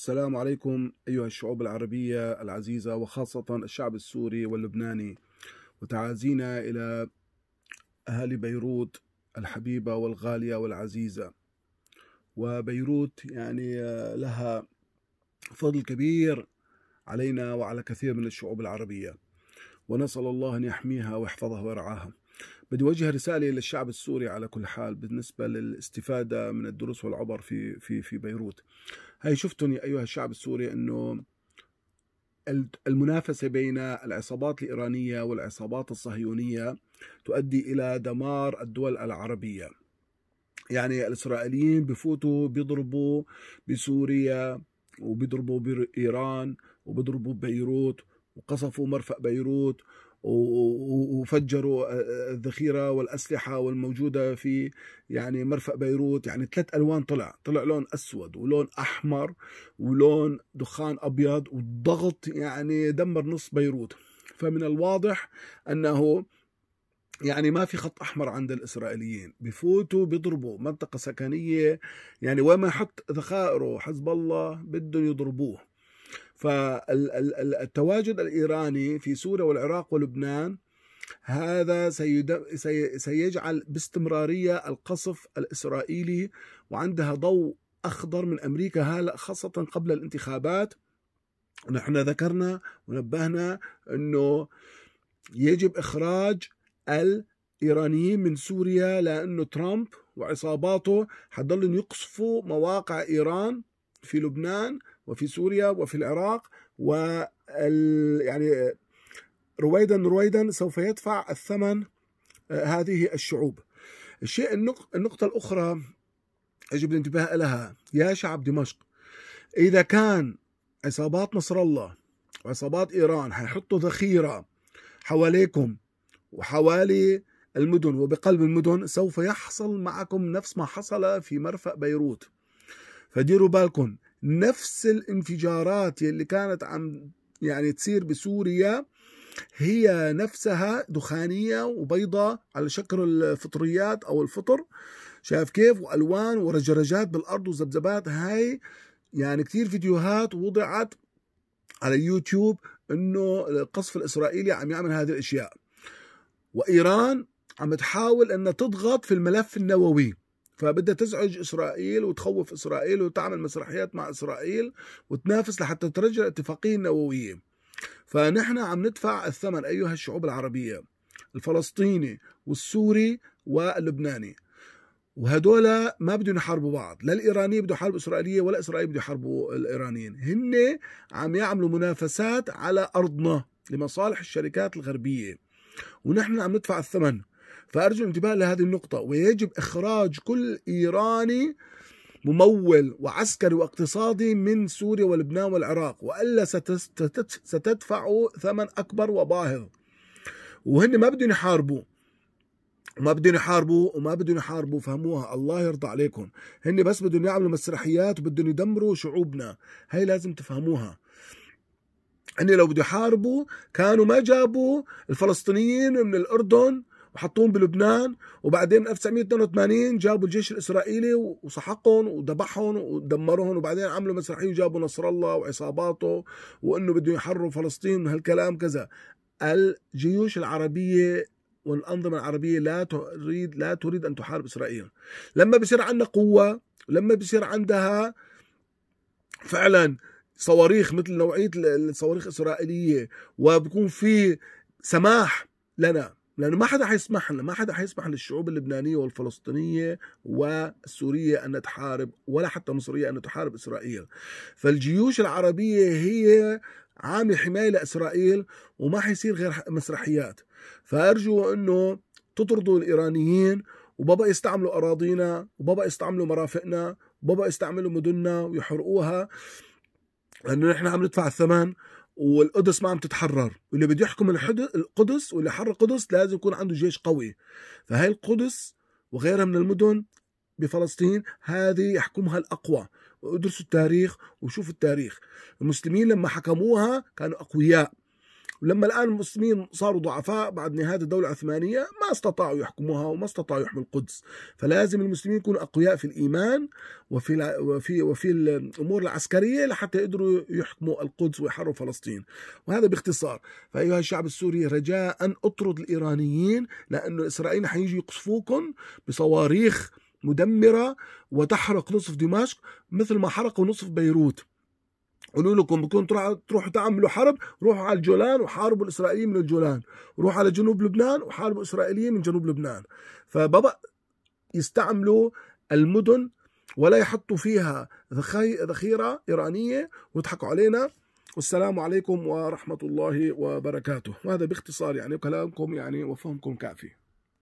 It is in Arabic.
السلام عليكم أيها الشعوب العربية العزيزة وخاصة الشعب السوري واللبناني وتعازينا إلى أهالي بيروت الحبيبة والغالية والعزيزة وبيروت يعني لها فضل كبير علينا وعلى كثير من الشعوب العربية ونسأل الله أن يحميها ويحفظها ويرعاها بدي وجه رسالة إلى الشعب السوري على كل حال بالنسبة للاستفادة من الدروس والعبر في في في بيروت هاي شفتم يا أيها الشعب السوري أنه المنافسة بين العصابات الإيرانية والعصابات الصهيونية تؤدي إلى دمار الدول العربية يعني الإسرائيليين بفوتوا بيضربوا بسوريا وبيضربوا بإيران وبيضربوا ببيروت وقصفوا مرفأ بيروت وفجروا الذخيره والاسلحه والموجوده في يعني مرفأ بيروت يعني ثلاث الوان طلع طلع لون اسود ولون احمر ولون دخان ابيض والضغط يعني دمر نص بيروت فمن الواضح انه يعني ما في خط احمر عند الاسرائيليين بفوتوا بيضربوا منطقه سكنيه يعني وما حط ذخائره حزب الله بدهم يضربوه فالتواجد الإيراني في سوريا والعراق ولبنان هذا سيجعل باستمرارية القصف الإسرائيلي وعندها ضوء أخضر من أمريكا هلا خاصة قبل الانتخابات نحن ذكرنا ونبهنا أنه يجب إخراج الإيرانيين من سوريا لأنه ترامب وعصاباته حضلهم يقصفوا مواقع إيران في لبنان وفي سوريا وفي العراق و يعني رويدا رويدا سوف يدفع الثمن آه، هذه الشعوب الشيء النقطة الأخرى يجب الانتباه لها يا شعب دمشق إذا كان عصابات نصر الله وعصابات إيران هيحطوا ذخيرة حواليكم وحوالي المدن وبقلب المدن سوف يحصل معكم نفس ما حصل في مرفأ بيروت فديروا بالكم نفس الانفجارات اللي كانت عم يعني تصير بسوريا هي نفسها دخانية وبيضة على شكل الفطريات أو الفطر شايف كيف وألوان ورجرجات بالأرض وذبذبات هاي يعني كثير فيديوهات وضعت على يوتيوب انه القصف الاسرائيلي عم يعمل هذه الاشياء وايران عم تحاول انها تضغط في الملف النووي فبدها تزعج اسرائيل وتخوف اسرائيل وتعمل مسرحيات مع اسرائيل وتنافس لحتى ترجع الاتفاقيه النوويه فنحن عم ندفع الثمن ايها الشعوب العربيه الفلسطيني والسوري واللبناني وهدول ما بدهم يحاربوا بعض لا الايرانيين بدهم يحاربوا اسرائيليه ولا اسرائيل بده يحاربوا الايرانيين هن عم يعملوا منافسات على ارضنا لمصالح الشركات الغربيه ونحن عم ندفع الثمن فأرجو الانتباه لهذه النقطة ويجب إخراج كل إيراني ممول وعسكري واقتصادي من سوريا ولبنان والعراق والا ستدفعوا ثمن اكبر وباهظ وهن ما بدهم يحاربوا ما بدهم يحاربوا وما بدهم يحاربوا فهموها الله يرضى عليكم هن بس بدهم يعملوا مسرحيات وبدهم يدمروا شعوبنا هاي لازم تفهموها هن لو بدهم يحاربوا كانوا ما جابوا الفلسطينيين من الاردن حطوهم بلبنان وبعدين 1982 جابوا الجيش الاسرائيلي وسحقهم وذبحهم ودمرهم وبعدين عملوا مسرحيه وجابوا نصر الله وعصاباته وانه بدهم يحرروا فلسطين وهالكلام كذا الجيوش العربيه والانظمه العربيه لا تريد لا تريد ان تحارب اسرائيل لما بصير عندنا قوه لما بصير عندها فعلا صواريخ مثل نوعيه الصواريخ الاسرائيليه وبكون في سماح لنا لأنه ما حدا حيسمح لنا ما حدا حيسمح للشعوب اللبنانية والفلسطينية والسورية أن تحارب ولا حتى مصرية أن تحارب إسرائيل فالجيوش العربية هي عامل حماية لإسرائيل وما حيصير غير مسرحيات فأرجو أنه تطردوا الإيرانيين وبابا يستعملوا أراضينا وبابا يستعملوا مرافقنا وبابا يستعملوا مدننا ويحرقوها لأنه نحن عم ندفع الثمن والقدس ما عم تتحرر واللي بده يحكم القدس واللي حرر القدس لازم يكون عنده جيش قوي فهي القدس وغيرها من المدن بفلسطين هذه يحكمها الأقوى وادرسوا التاريخ وشوفوا التاريخ المسلمين لما حكموها كانوا أقوياء ولما الآن المسلمين صاروا ضعفاء بعد نهاية الدولة العثمانية ما استطاعوا يحكموها وما استطاعوا يحموا القدس فلازم المسلمين يكونوا أقوياء في الإيمان وفي وفي وفي الأمور العسكرية لحتى يقدروا يحكموا القدس ويحرروا فلسطين وهذا باختصار فأيها الشعب السوري رجاء أطرد الإيرانيين لأنه الإسرائيليين حييجوا يقصفوكم بصواريخ مدمرة وتحرق نصف دمشق مثل ما حرقوا نصف بيروت قولوا لكم بدكم تروحوا تعملوا حرب روحوا على الجولان وحاربوا الاسرائيليين من الجولان روحوا على جنوب لبنان وحاربوا الاسرائيليين من جنوب لبنان فبابا يستعملوا المدن ولا يحطوا فيها ذخيره ايرانيه ويضحكوا علينا والسلام عليكم ورحمه الله وبركاته وهذا باختصار يعني كلامكم يعني وفهمكم كافي